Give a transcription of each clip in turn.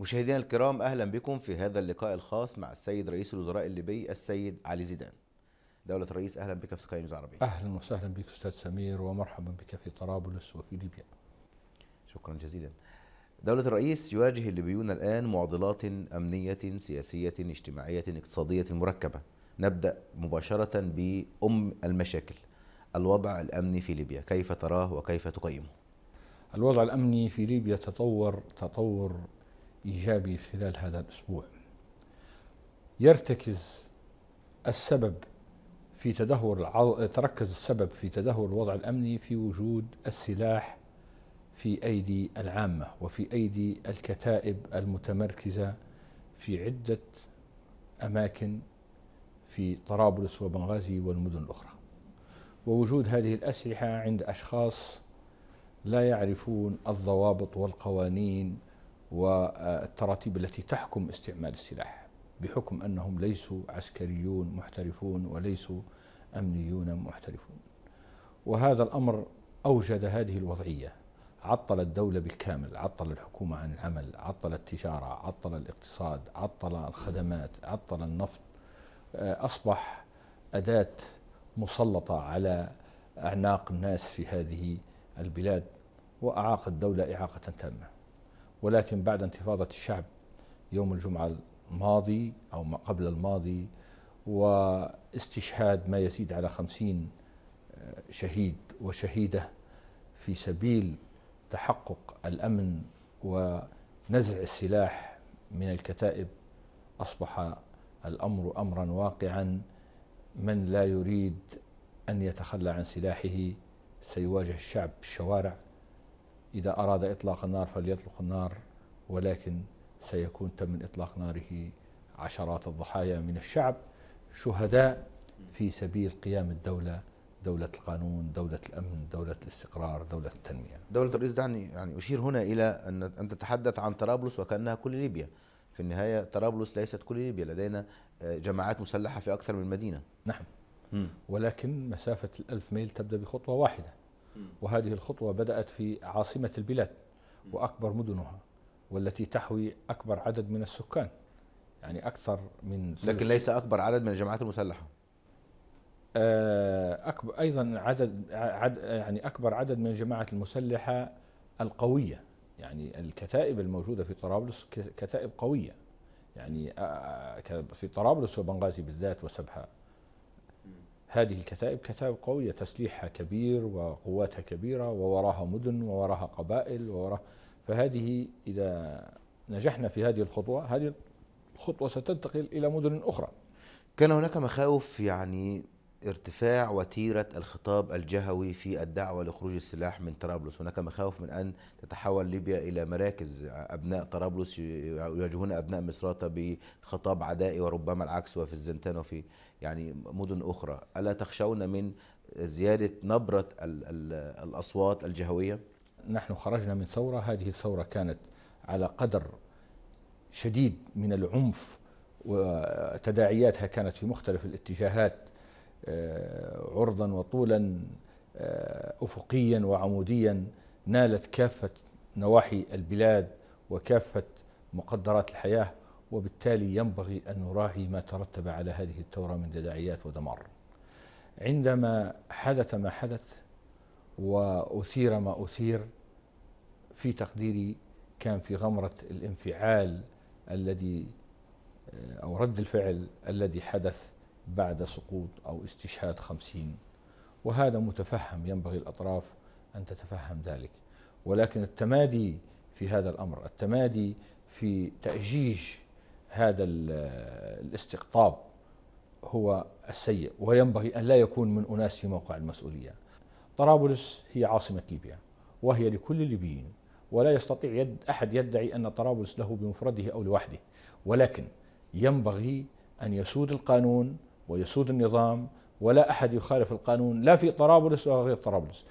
مشاهدينا الكرام اهلا بكم في هذا اللقاء الخاص مع السيد رئيس الوزراء الليبي السيد علي زيدان. دولة الرئيس اهلا بك في سكاي نيوز عربي. اهلا وسهلا بك استاذ سمير ومرحبا بك في طرابلس وفي ليبيا. شكرا جزيلا. دولة الرئيس يواجه الليبيون الان معضلات امنية سياسية اجتماعية اقتصادية مركبة. نبدا مباشرة بام المشاكل. الوضع الامني في ليبيا، كيف تراه وكيف تقيمه؟ الوضع الامني في ليبيا تطور تطور إيجابي خلال هذا الأسبوع يرتكز السبب في تدهور تركز السبب في تدهور الوضع الأمني في وجود السلاح في أيدي العامة وفي أيدي الكتائب المتمركزة في عدة أماكن في طرابلس وبنغازي والمدن الأخرى ووجود هذه الأسلحة عند أشخاص لا يعرفون الضوابط والقوانين والتراتيب التي تحكم استعمال السلاح بحكم أنهم ليسوا عسكريون محترفون وليسوا أمنيون محترفون وهذا الأمر أوجد هذه الوضعية عطل الدولة بالكامل عطل الحكومة عن العمل عطل التجارة عطل الاقتصاد عطل الخدمات عطل النفط آه، أصبح أداة مسلطة على أعناق الناس في هذه البلاد وأعاق الدولة إعاقة تامة ولكن بعد انتفاضة الشعب يوم الجمعة الماضي أو ما قبل الماضي واستشهاد ما يزيد على خمسين آه، شهيد وشهيدة في سبيل تحقق الأمن ونزع السلاح من الكتائب أصبح الأمر أمرا واقعا من لا يريد أن يتخلى عن سلاحه سيواجه الشعب بالشوارع إذا أراد إطلاق النار فليطلق النار ولكن سيكون تم إطلاق ناره عشرات الضحايا من الشعب شهداء في سبيل قيام الدولة دولة القانون دولة الأمن دولة الاستقرار دولة التنمية دولة الرئيس دعني يعني أشير هنا إلى أن أنت تتحدث عن طرابلس وكأنها كل ليبيا في النهاية طرابلس ليست كل ليبيا لدينا آه، جماعات مسلحة في أكثر من مدينة نعم ولكن مسافة الألف ميل تبدأ بخطوة واحدة وهذه الخطوة بدأت في عاصمة البلاد وأكبر مدنها والتي تحوي أكبر عدد من السكان يعني أكثر من لكن ليس أكبر عدد من الجماعات المسلحة آه، أكبر أيضا عدد, عد يعني أكبر عدد من الجماعات المسلحة القوية يعني الكتائب الموجودة في طرابلس كتائب قوية يعني آه، آه، في طرابلس وبنغازي بالذات وسبها هذه الكتائب كتائب قوية تسليحها كبير وقواتها كبيرة ووراها مدن ووراها قبائل ووراها فهذه إذا نجحنا في هذه الخطوة هذه الخطوة ستنتقل إلى مدن أخرى كان هناك مخاوف يعني ارتفاع وتيرة الخطاب الجهوي في الدعوة لخروج السلاح من طرابلس هناك مخاوف من أن تتحول ليبيا إلى مراكز أبناء طرابلس يواجهون أبناء مصراتة بخطاب عدائي وربما العكس وفي الزنتان وفي يعني مدن أخرى ألا تخشون من زيادة نبرة الـ الـ الأصوات الجهوية؟ نحن خرجنا من ثورة هذه الثورة كانت على قدر شديد من العنف وتداعياتها كانت في مختلف الاتجاهات آه، عرضا وطولا آه، افقيا وعموديا نالت كافه نواحي البلاد وكافه مقدرات الحياه وبالتالي ينبغي ان نراعي ما ترتب على هذه الثوره من تداعيات ودمار. عندما حدث ما حدث واثير ما اثير في تقديري كان في غمره الانفعال الذي آه، او رد الفعل الذي حدث بعد سقوط أو استشهاد خمسين وهذا متفهم ينبغي الأطراف أن تتفهم ذلك ولكن التمادي في هذا الأمر التمادي في تأجيج هذا الاستقطاب هو السيء وينبغي أن لا يكون من أناس في موقع المسؤولية طرابلس هي عاصمة ليبيا وهي لكل الليبيين ولا يستطيع يد أحد يدعي أن طرابلس له بمفرده أو لوحده ولكن ينبغي أن يسود القانون ويسود النظام ولا احد يخالف القانون لا في طرابلس ولا غير طرابلس.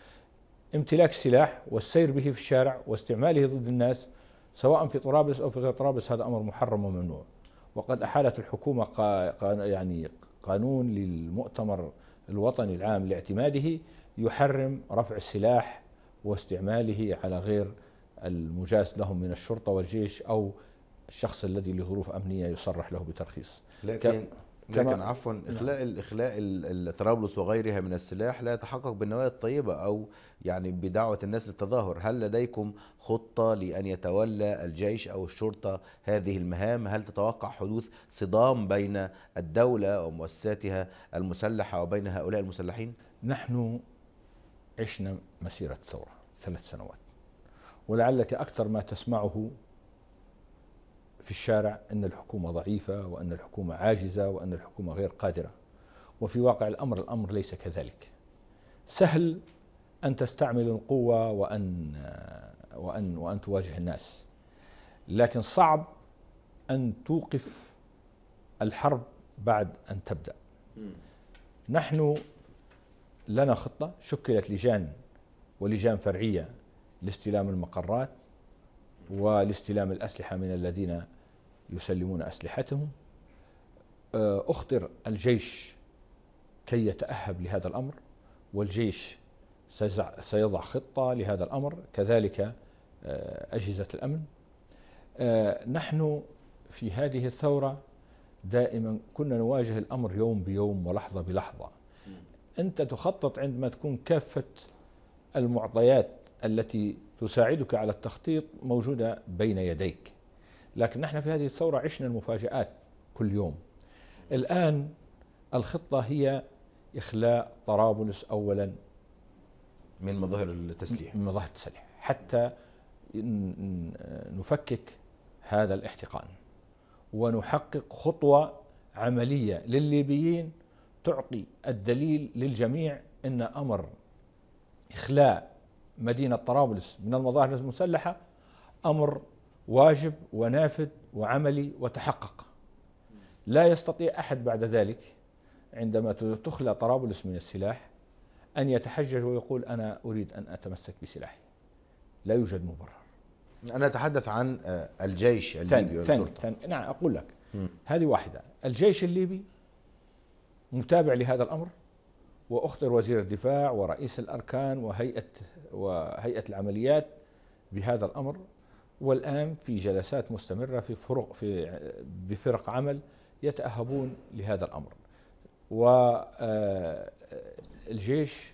امتلاك السلاح والسير به في الشارع واستعماله ضد الناس سواء في طرابلس او في غير طرابلس هذا امر محرم وممنوع. وقد احالت الحكومه يعني قانون للمؤتمر الوطني العام لاعتماده يحرم رفع السلاح واستعماله على غير المجاز لهم من الشرطه والجيش او الشخص الذي لظروف امنيه يصرح له بترخيص. لكن لكن عفوا نعم. اخلاء الاخلاء الترابلس وغيرها من السلاح لا يتحقق بالنوايا الطيبه او يعني بدعوه الناس للتظاهر، هل لديكم خطه لان يتولى الجيش او الشرطه هذه المهام؟ هل تتوقع حدوث صدام بين الدوله ومؤسساتها المسلحه وبين هؤلاء المسلحين؟ نحن عشنا مسيره الثوره ثلاث سنوات ولعلك اكثر ما تسمعه في الشارع ان الحكومه ضعيفه وان الحكومه عاجزه وان الحكومه غير قادره وفي واقع الامر الامر ليس كذلك سهل ان تستعمل القوه وان وان وان تواجه الناس لكن صعب ان توقف الحرب بعد ان تبدا نحن لنا خطه شكلت لجان ولجان فرعيه لاستلام المقرات ولاستلام الأسلحة من الذين يسلمون أسلحتهم آه، أخطر الجيش كي يتأهب لهذا الأمر والجيش سيضع خطة لهذا الأمر كذلك آه، أجهزة الأمن آه، نحن في هذه الثورة دائما كنا نواجه الأمر يوم بيوم ولحظة بلحظة أنت تخطط عندما تكون كافة المعطيات التي تساعدك على التخطيط موجوده بين يديك لكن نحن في هذه الثوره عشنا المفاجات كل يوم الان الخطه هي اخلاء طرابلس اولا من مظاهر التسليح من مظاهر التسليح حتى نفكك هذا الاحتقان ونحقق خطوه عمليه للليبيين تعطي الدليل للجميع ان امر اخلاء مدينة طرابلس من المظاهر المسلحة أمر واجب ونافذ وعملي وتحقق لا يستطيع أحد بعد ذلك عندما تخلى طرابلس من السلاح أن يتحجج ويقول أنا أريد أن أتمسك بسلاحي لا يوجد مبرر أنا أتحدث عن آه، الجيش الليبي ثاني ثاني نعم أقول لك هذه واحدة الجيش الليبي متابع لهذا الأمر واخبر وزير الدفاع ورئيس الاركان وهيئه وهيئه العمليات بهذا الامر والان في جلسات مستمره في فرق في بفرق عمل يتاهبون لهذا الامر والجيش آه،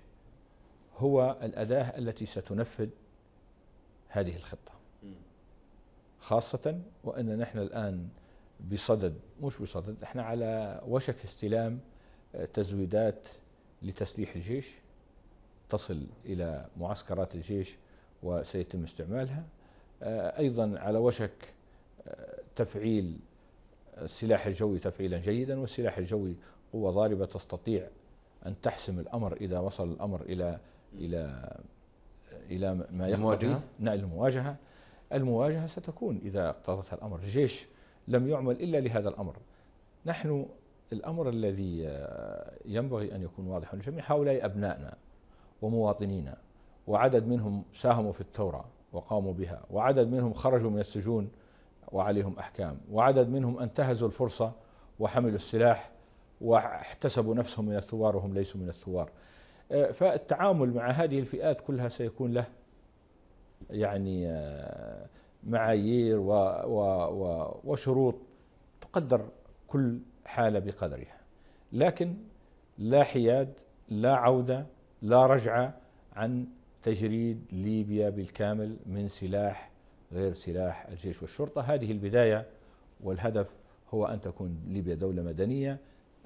هو الاداه التي ستنفذ هذه الخطه خاصه وان نحن الان بصدد مش بصدد احنا على وشك استلام آه، تزويدات لتسليح الجيش تصل إلى معسكرات الجيش وسيتم استعمالها آه، أيضا على وشك آه، تفعيل السلاح آه، الجوي تفعيلا جيدا والسلاح الجوي قوة ضاربة تستطيع أن تحسم الأمر إذا وصل الأمر إلى إلى إلى ما يقتضي نعم المواجهة المواجهة ستكون إذا اقتضتها الأمر الجيش لم يعمل إلا لهذا الأمر نحن الأمر الذي آه، ينبغي أن يكون واضحا للجميع هؤلاء أبنائنا ومواطنينا وعدد منهم ساهموا في الثورة وقاموا بها وعدد منهم خرجوا من السجون وعليهم أحكام وعدد منهم انتهزوا الفرصة وحملوا السلاح واحتسبوا نفسهم من الثوار وهم ليسوا من الثوار آه، فالتعامل مع هذه الفئات كلها سيكون له يعني آه، معايير وشروط تقدر كل حال بقدرها لكن لا حياد لا عوده لا رجعه عن تجريد ليبيا بالكامل من سلاح غير سلاح الجيش والشرطه هذه البدايه والهدف هو ان تكون ليبيا دوله مدنيه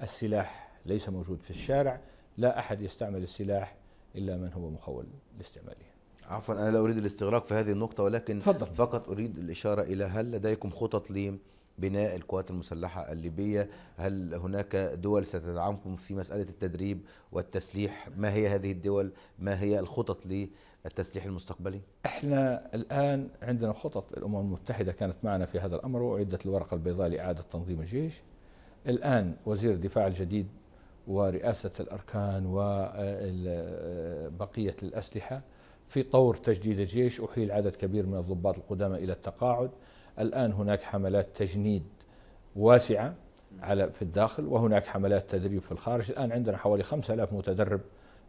السلاح ليس موجود في الشارع لا احد يستعمل السلاح الا من هو مخول لاستعماله عفوا انا لا اريد الاستغراق في هذه النقطه ولكن فضل. فقط اريد الاشاره الى هل لديكم خطط لي بناء القوات المسلحة الليبية هل هناك دول ستدعمكم في مسألة التدريب والتسليح ما هي هذه الدول ما هي الخطط للتسليح المستقبلي احنا الآن عندنا خطط الأمم المتحدة كانت معنا في هذا الأمر وأعدت الورقة البيضاء لإعادة تنظيم الجيش الآن وزير الدفاع الجديد ورئاسة الأركان وبقية الأسلحة في طور تجديد الجيش أحيل عدد كبير من الضباط القدامى إلى التقاعد الآن هناك حملات تجنيد واسعة على في الداخل وهناك حملات تدريب في الخارج الآن عندنا حوالي 5000 متدرب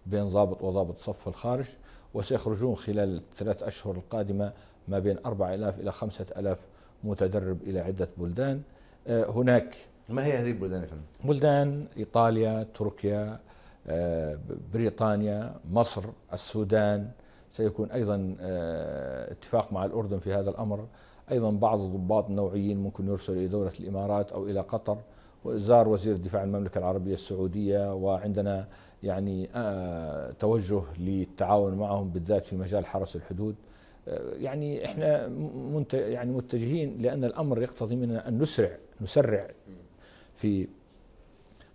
بين ضابط وضابط صف في الخارج وسيخرجون خلال الثلاث أشهر القادمة ما بين 4000 إلى 5000 متدرب إلى عدة بلدان آه، هناك ما هي هذه البلدان يا فندم؟ بلدان إيطاليا تركيا آه، بريطانيا مصر السودان سيكون أيضا آه، اتفاق مع الأردن في هذا الأمر أيضا بعض الضباط النوعيين ممكن يرسل إلى دولة الإمارات أو إلى قطر وزار وزير الدفاع المملكة العربية السعودية وعندنا يعني آه، توجه للتعاون معهم بالذات في مجال حرس الحدود آه، يعني احنا منت يعني متجهين لان الامر يقتضي منا ان نسرع نسرع في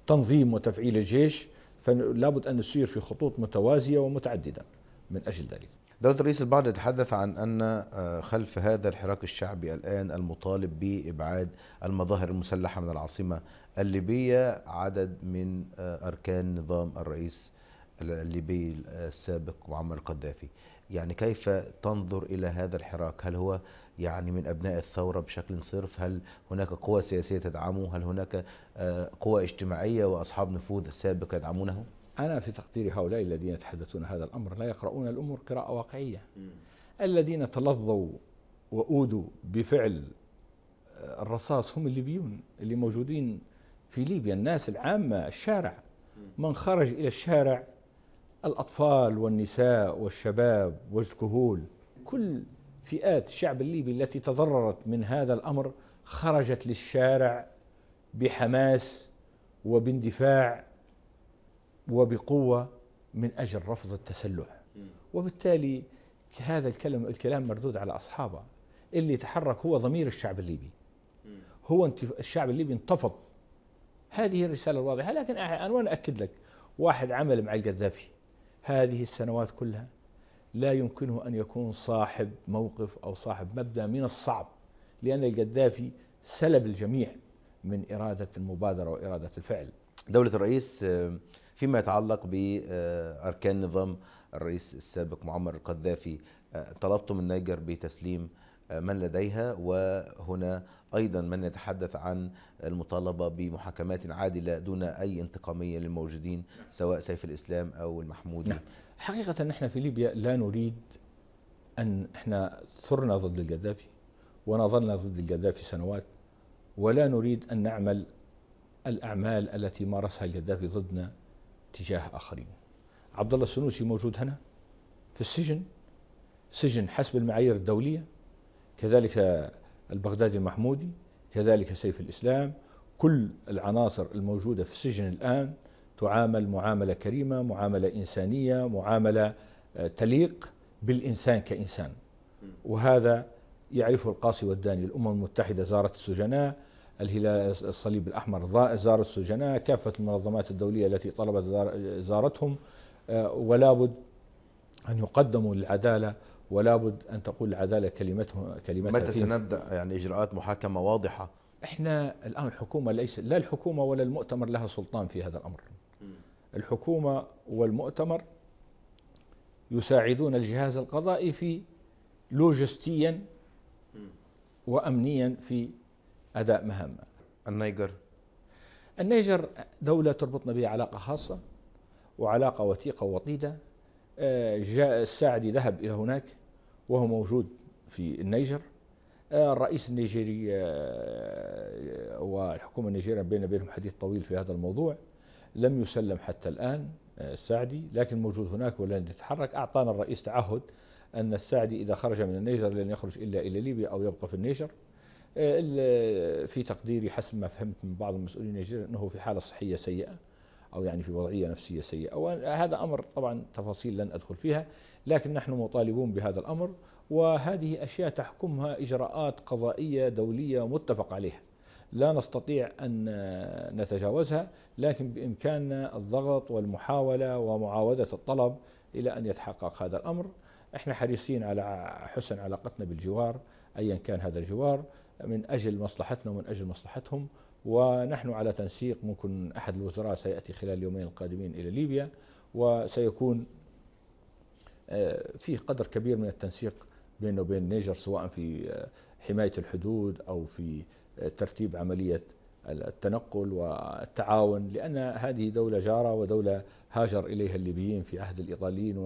تنظيم وتفعيل الجيش فلا بد ان نسير في خطوط متوازيه ومتعدده من اجل ذلك دولة الرئيس البعض يتحدث عن أن آه، خلف هذا الحراك الشعبي الآن المطالب بإبعاد المظاهر المسلحة من العاصمة الليبية عدد من آه، أركان نظام الرئيس الليبي السابق معمر القذافي يعني كيف تنظر إلى هذا الحراك هل هو يعني من أبناء الثورة بشكل صرف هل هناك قوى سياسية تدعمه هل هناك آه، قوى اجتماعية وأصحاب نفوذ سابق يدعمونه أنا في تقديري هؤلاء الذين يتحدثون هذا الأمر لا يقرؤون الأمور قراءة واقعية الذين تلظوا وأودوا بفعل آه، الرصاص هم الليبيون اللي موجودين في ليبيا الناس العامة الشارع من خرج إلى الشارع الأطفال والنساء والشباب والكهول كل فئات الشعب الليبي التي تضررت من هذا الأمر خرجت للشارع بحماس وباندفاع وبقوة من أجل رفض التسلح وبالتالي هذا الكلام الكلام مردود على أصحابه اللي تحرك هو ضمير الشعب الليبي هو الشعب الليبي انتفض هذه الرسالة الواضحة لكن أنا وأنا أكد لك واحد عمل مع القذافي هذه السنوات كلها لا يمكنه أن يكون صاحب موقف أو صاحب مبدأ من الصعب لأن القذافي سلب الجميع من إرادة المبادرة وإرادة الفعل دولة الرئيس آه، فيما يتعلق بأركان آه، نظام الرئيس السابق معمر القذافي آه، طلبت من نيجر بتسليم آه، من لديها وهنا ايضا من يتحدث عن المطالبه بمحاكمات عادله دون اي انتقاميه للموجودين سواء سيف الاسلام او المحمودي نعم. حقيقه نحن في ليبيا لا نريد ان احنا ثرنا ضد القذافي ونظلنا ضد القذافي سنوات ولا نريد ان نعمل الاعمال التي مارسها القذافي ضدنا تجاه آخرين عبد الله السنوسي موجود هنا في السجن سجن حسب المعايير الدولية كذلك البغدادي المحمودي كذلك سيف الإسلام كل العناصر الموجودة في السجن الآن تعامل معاملة كريمة معاملة إنسانية معاملة آه، تليق بالإنسان كإنسان وهذا يعرفه القاصي والداني الأمم المتحدة زارت السجناء الهلال الصليب الأحمر زار السجناء كافة المنظمات الدولية التي طلبت زارتهم آه، ولا بد أن يقدموا للعدالة ولا بد أن تقول العدالة كلمتهم كلمتها متى سنبدأ يعني إجراءات محاكمة واضحة؟ احنا الآن الحكومة ليس لا الحكومة ولا المؤتمر لها سلطان في هذا الأمر الحكومة والمؤتمر يساعدون الجهاز القضائي في لوجستيا وأمنيا في أداء مهامه النيجر النيجر دولة تربطنا بها علاقة خاصة وعلاقة وثيقة ووطيدة آه، جاء الساعدي ذهب إلى هناك وهو موجود في النيجر آه، الرئيس النيجيري آه، والحكومة النيجيرية بين بينهم حديث طويل في هذا الموضوع لم يسلم حتى الآن السعدي لكن موجود هناك ولن يتحرك أعطانا الرئيس تعهد أن السعدي إذا خرج من النيجر لن يخرج إلا إلى ليبيا أو يبقى في النيجر في تقديري حسب ما فهمت من بعض المسؤولين النيجيريين انه في حاله صحيه سيئه او يعني في وضعيه نفسيه سيئه وهذا امر طبعا تفاصيل لن ادخل فيها لكن نحن مطالبون بهذا الامر وهذه اشياء تحكمها اجراءات قضائيه دوليه متفق عليها لا نستطيع ان نتجاوزها لكن بامكاننا الضغط والمحاوله ومعاوده الطلب الى ان يتحقق هذا الامر احنا حريصين على حسن علاقتنا بالجوار ايا كان هذا الجوار من أجل مصلحتنا ومن أجل مصلحتهم ونحن على تنسيق ممكن أحد الوزراء سيأتي خلال اليومين القادمين إلى ليبيا وسيكون آه، فيه قدر كبير من التنسيق بينه وبين نيجر سواء في آه، حماية الحدود أو في آه، ترتيب عملية التنقل والتعاون لأن هذه دولة جارة ودولة هاجر إليها الليبيين في عهد الإيطاليين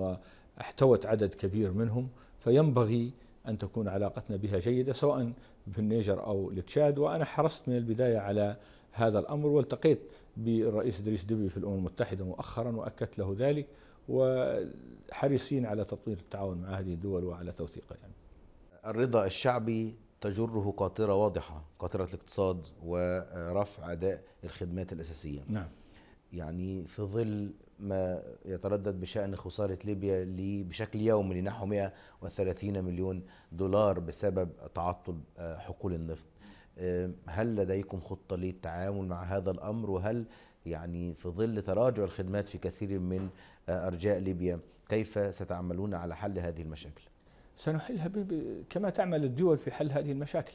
واحتوت عدد كبير منهم فينبغي أن تكون علاقتنا بها جيدة سواء في النيجر أو التشاد وأنا حرصت من البداية على هذا الأمر والتقيت بالرئيس دريس دبي في الأمم المتحدة مؤخرا وأكدت له ذلك وحريصين على تطوير التعاون مع هذه الدول وعلى توثيقه يعني. الرضا الشعبي تجره قاطرة واضحة قاطرة الاقتصاد ورفع أداء الخدمات الأساسية نعم يعني في ظل ما يتردد بشأن خسارة ليبيا لي بشكل يومي لنحو 130 مليون دولار بسبب تعطل آه، حقول النفط آه، هل لديكم خطة للتعامل مع هذا الأمر وهل يعني في ظل تراجع الخدمات في كثير من آه، أرجاء ليبيا كيف ستعملون على حل هذه المشاكل؟ سنحلها كما تعمل الدول في حل هذه المشاكل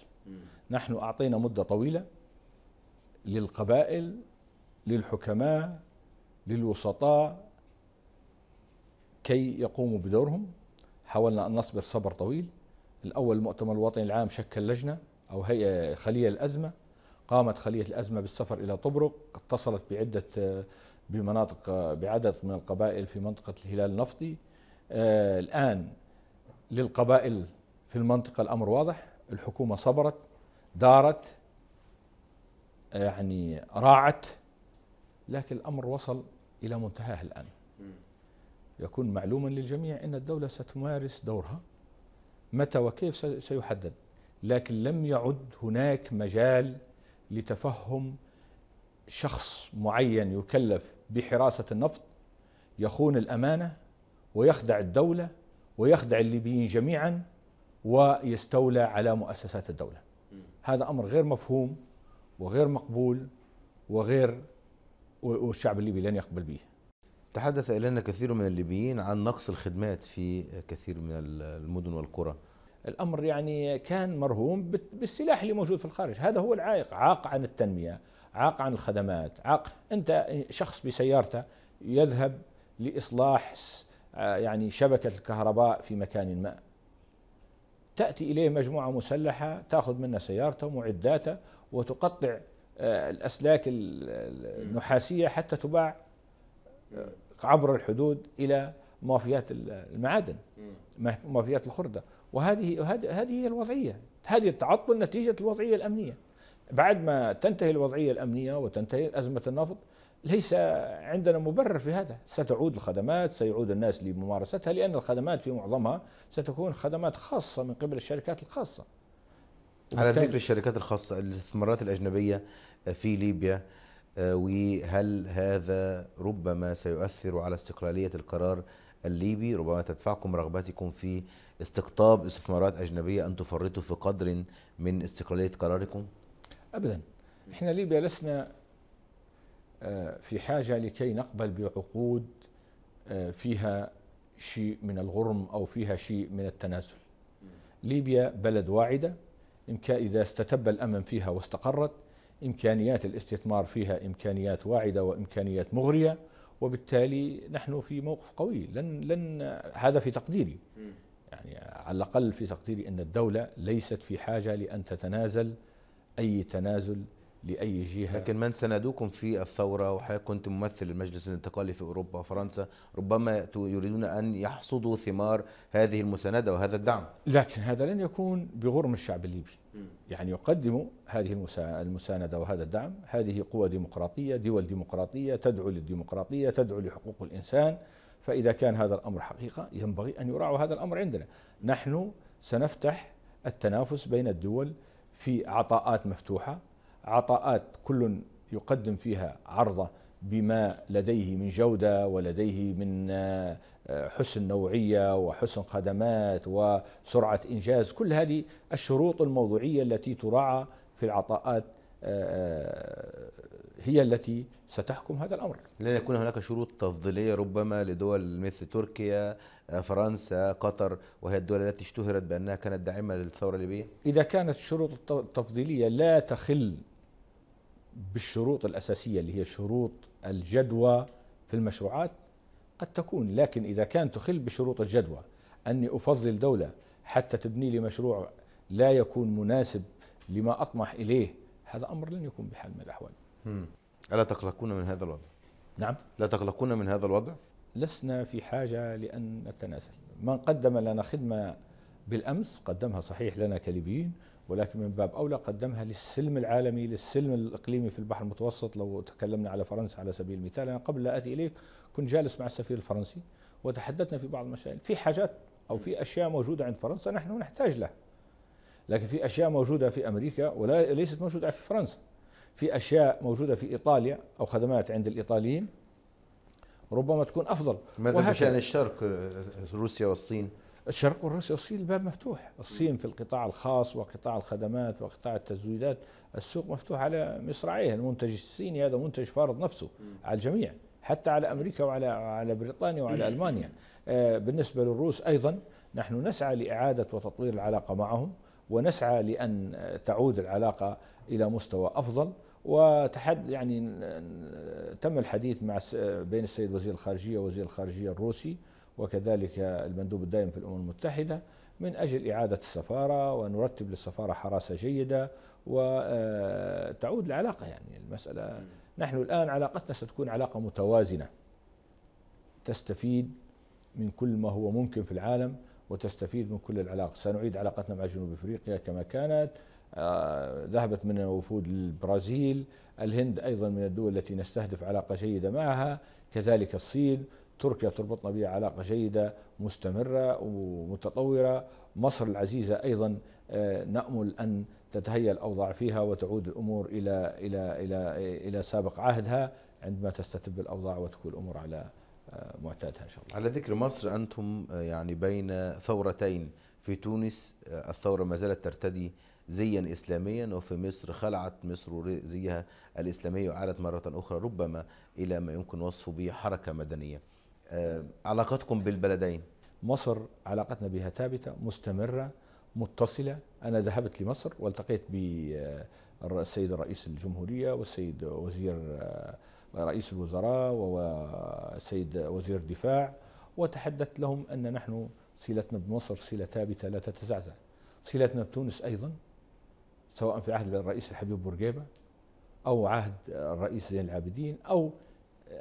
نحن أعطينا مدة طويلة للقبائل للحكماء للوسطاء كي يقوموا بدورهم حاولنا أن نصبر صبر طويل الأول المؤتمر الوطني العام شكل لجنة أو هيئة خلية الأزمة قامت خلية الأزمة بالسفر إلى طبرق اتصلت بعدة بمناطق بعدد من القبائل في منطقة الهلال النفطي آه، الآن للقبائل في المنطقة الأمر واضح الحكومة صبرت دارت آه، يعني راعت لكن الأمر وصل إلى منتهاها الآن يكون معلوما للجميع أن الدولة ستمارس دورها متى وكيف سيحدد لكن لم يعد هناك مجال لتفهم شخص معين يكلف بحراسة النفط يخون الأمانة ويخدع الدولة ويخدع الليبيين جميعا ويستولى على مؤسسات الدولة هذا أمر غير مفهوم وغير مقبول وغير والشعب الليبي لن يقبل به تحدث إلينا كثير من الليبيين عن نقص الخدمات في كثير من المدن والقرى الأمر يعني كان مرهوم بالسلاح اللي موجود في الخارج هذا هو العائق عاق عن التنمية عاق عن الخدمات عاق أنت شخص بسيارته يذهب لإصلاح آه، يعني شبكة الكهرباء في مكان ما تأتي إليه مجموعة مسلحة تأخذ منه سيارته ومعداته وتقطع الأسلاك النحاسية حتى تباع عبر الحدود إلى موافيات المعادن موافيات الخردة وهذه هذه هي الوضعية هذه التعطل نتيجة الوضعية الأمنية بعد ما تنتهي الوضعية الأمنية وتنتهي أزمة النفط ليس عندنا مبرر في هذا ستعود الخدمات سيعود الناس لممارستها لأن الخدمات في معظمها ستكون خدمات خاصة من قبل الشركات الخاصة على ذكر الشركات الخاصة الاستثمارات الأجنبية آه، في ليبيا آه، وهل هذا ربما سيؤثر على استقلالية القرار الليبي ربما تدفعكم رغبتكم في استقطاب استثمارات أجنبية أن تفرطوا في قدر من استقلالية قراركم؟ أبدا احنا ليبيا لسنا آه، في حاجة لكي نقبل بعقود فيها شيء من الغرم أو فيها شيء من التنازل ليبيا بلد واعدة إذا استتب الأمن فيها واستقرت إمكانيات الاستثمار فيها إمكانيات واعدة وإمكانيات مغرية وبالتالي نحن في موقف قوي لن لن هذا في تقديري يعني على الأقل في تقديري أن الدولة ليست في حاجة لأن تتنازل أي تنازل لأي جهة لكن من ساندوكم في الثورة كنت ممثل المجلس الانتقالي في أوروبا وفرنسا ربما يريدون أن يحصدوا ثمار هذه المساندة وهذا الدعم لكن هذا لن يكون بغرم الشعب الليبي يعني يقدم هذه المساندة وهذا الدعم هذه قوى ديمقراطية دول ديمقراطية تدعو للديمقراطية تدعو لحقوق الإنسان فإذا كان هذا الأمر حقيقة ينبغي أن يراعى هذا الأمر عندنا نحن سنفتح التنافس بين الدول في عطاءات مفتوحة عطاءات كل يقدم فيها عرضه بما لديه من جوده ولديه من آه، حسن نوعيه وحسن خدمات وسرعه انجاز كل هذه الشروط الموضوعيه التي تراعى في العطاءات آه، آه، هي التي ستحكم هذا الامر. لا يكون هناك شروط تفضيليه ربما لدول مثل تركيا، فرنسا، قطر وهي الدول التي اشتهرت بانها كانت داعمه للثوره الليبيه؟ اذا كانت الشروط التفضيليه لا تخل بالشروط الأساسية اللي هي شروط الجدوى في المشروعات قد تكون لكن إذا كان تخل بشروط الجدوى أني أفضل دولة حتى تبني لي مشروع لا يكون مناسب لما أطمح إليه هذا أمر لن يكون بحال من الأحوال ألا تقلقون من هذا الوضع؟ نعم لا تقلقون من هذا الوضع؟ لسنا في حاجة لأن نتنازل من قدم لنا خدمة بالأمس قدمها صحيح لنا كليبيين ولكن من باب أولى قدمها للسلم العالمي للسلم الإقليمي في البحر المتوسط لو تكلمنا على فرنسا على سبيل المثال أنا قبل لا أتي إليك كنت جالس مع السفير الفرنسي وتحدثنا في بعض المشاكل في حاجات أو في أشياء موجودة عند فرنسا نحن نحتاج لها لكن في أشياء موجودة في أمريكا ولا ليست موجودة في فرنسا في أشياء موجودة في إيطاليا أو خدمات عند الإيطاليين ربما تكون أفضل ماذا بشأن الشرق آه، آه، روسيا والصين الشرق الروسي الصين الباب مفتوح الصين في القطاع الخاص وقطاع الخدمات وقطاع التزويدات السوق مفتوح على مصراعيه المنتج الصيني هذا منتج فارض نفسه على الجميع حتى على امريكا وعلى على بريطانيا وعلى المانيا آه، بالنسبه للروس ايضا نحن نسعى لاعاده وتطوير العلاقه معهم ونسعى لان تعود العلاقه الى مستوى افضل وتحد يعني تم الحديث مع بين السيد وزير الخارجيه ووزير الخارجيه الروسي وكذلك المندوب الدائم في الأمم المتحدة من أجل إعادة السفارة ونرتب للسفارة حراسة جيدة وتعود آه، العلاقة يعني المسألة نحن الآن علاقتنا ستكون علاقة متوازنة تستفيد من كل ما هو ممكن في العالم وتستفيد من كل العلاقة سنعيد علاقتنا مع جنوب أفريقيا كما كانت آه، ذهبت من وفود للبرازيل الهند أيضا من الدول التي نستهدف علاقة جيدة معها كذلك الصين تركيا تربطنا بها علاقة جيدة مستمرة ومتطورة مصر العزيزة أيضا آه، نأمل أن تتهيأ الأوضاع فيها وتعود الأمور إلى إلى إلى إلى سابق عهدها عندما تستتب الأوضاع وتكون الأمور على آه، معتادها إن شاء الله. على ذكر مصر أنتم آه، يعني بين ثورتين في تونس الثورة ما زالت ترتدي زيا اسلاميا وفي مصر خلعت مصر زيها الاسلامي وعادت مره اخرى ربما الى ما يمكن وصفه بحركه مدنيه. آه، علاقتكم بالبلدين مصر علاقتنا بها ثابته مستمره متصله انا ذهبت لمصر والتقيت بالسيد آه، رئيس الجمهوريه والسيد وزير آه، رئيس الوزراء والسيد وزير الدفاع وتحدثت لهم ان نحن صلتنا بمصر صله ثابته لا تتزعزع صلتنا بتونس ايضا سواء في عهد الرئيس الحبيب بورقيبه او عهد الرئيس زين العابدين او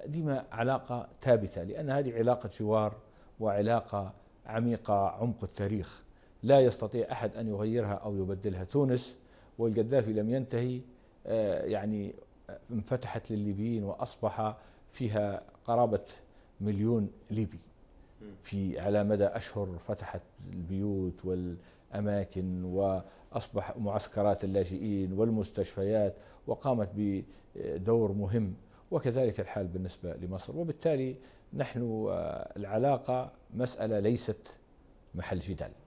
ديما علاقة ثابتة لأن هذه علاقة جوار وعلاقة عميقة عمق التاريخ لا يستطيع أحد أن يغيرها أو يبدلها تونس والقذافي لم ينتهي آه، يعني آه، انفتحت للليبيين وأصبح فيها قرابة مليون ليبي في على مدى أشهر فتحت البيوت والأماكن وأصبح معسكرات اللاجئين والمستشفيات وقامت بدور مهم وكذلك الحال بالنسبة لمصر وبالتالي نحن آه، العلاقة مسألة ليست محل جدال